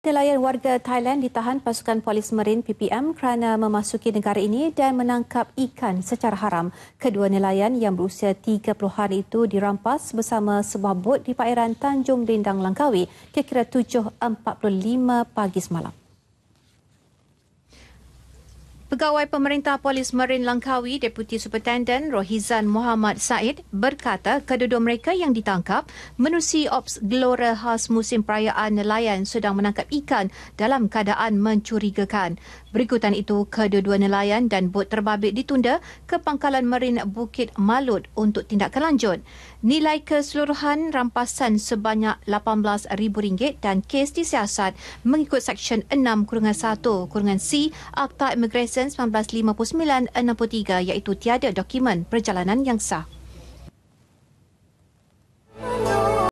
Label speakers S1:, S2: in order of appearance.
S1: Nelayan warga Thailand ditahan pasukan polis marin PPM kerana memasuki negara ini dan menangkap ikan secara haram. Kedua nelayan yang berusia 30 hari itu dirampas bersama sebuah bot di perairan Tanjung Dendang Langkawi kira-kira 7.45 pagi semalam. Pegawai Pemerintah Polis Marin Langkawi Deputi Superintendent Rohizan Muhammad Said berkata kedua-dua mereka yang ditangkap menusi Ops Gelora khas musim perayaan nelayan sedang menangkap ikan dalam keadaan mencurigakan. Berikutan itu, kedua-dua nelayan dan bot terbabit ditunda ke pangkalan Marin Bukit Malut untuk tindakan lanjut. Nilai keseluruhan rampasan sebanyak RM18,000 dan kes disiasat mengikut Seksyen 6-1-C Akta Imigresi Sen 1959-63 iaitu tiada dokumen perjalanan yang sah.